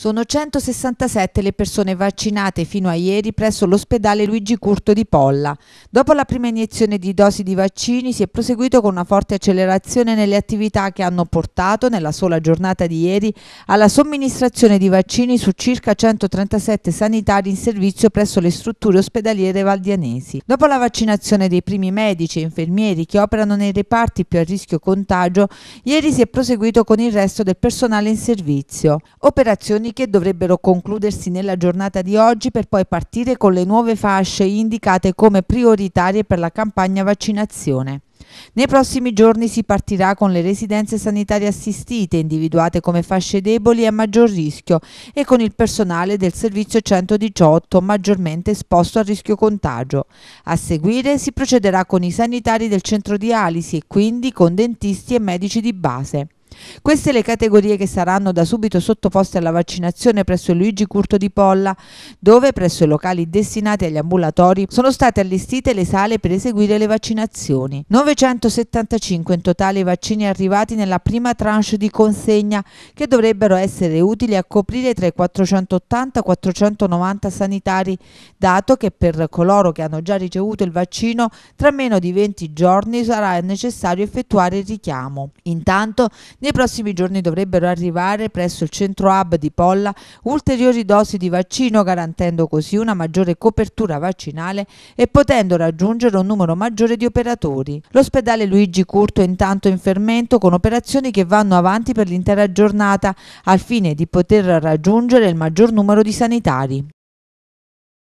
Sono 167 le persone vaccinate fino a ieri presso l'ospedale Luigi Curto di Polla. Dopo la prima iniezione di dosi di vaccini si è proseguito con una forte accelerazione nelle attività che hanno portato, nella sola giornata di ieri, alla somministrazione di vaccini su circa 137 sanitari in servizio presso le strutture ospedaliere valdianesi. Dopo la vaccinazione dei primi medici e infermieri che operano nei reparti più a rischio contagio, ieri si è proseguito con il resto del personale in servizio. Operazioni lezioni che dovrebbero concludersi nella giornata di oggi per poi partire con le nuove fasce indicate come prioritarie per la campagna vaccinazione. Nei prossimi giorni si partirà con le residenze sanitarie assistite, individuate come fasce deboli e a maggior rischio, e con il personale del servizio 118 maggiormente esposto al rischio contagio. A seguire si procederà con i sanitari del centro dialisi e quindi con dentisti e medici di base. Queste le categorie che saranno da subito sottoposte alla vaccinazione presso Luigi Curto di Polla, dove presso i locali destinati agli ambulatori sono state allestite le sale per eseguire le vaccinazioni. 975 in totale i vaccini arrivati nella prima tranche di consegna che dovrebbero essere utili a coprire tra i 480 e i 490 sanitari, dato che per coloro che hanno già ricevuto il vaccino tra meno di 20 giorni sarà necessario effettuare il richiamo. Intanto nei prossimi giorni dovrebbero arrivare presso il centro hub di Polla ulteriori dosi di vaccino garantendo così una maggiore copertura vaccinale e potendo raggiungere un numero maggiore di operatori. L'ospedale Luigi Curto è intanto in fermento con operazioni che vanno avanti per l'intera giornata al fine di poter raggiungere il maggior numero di sanitari.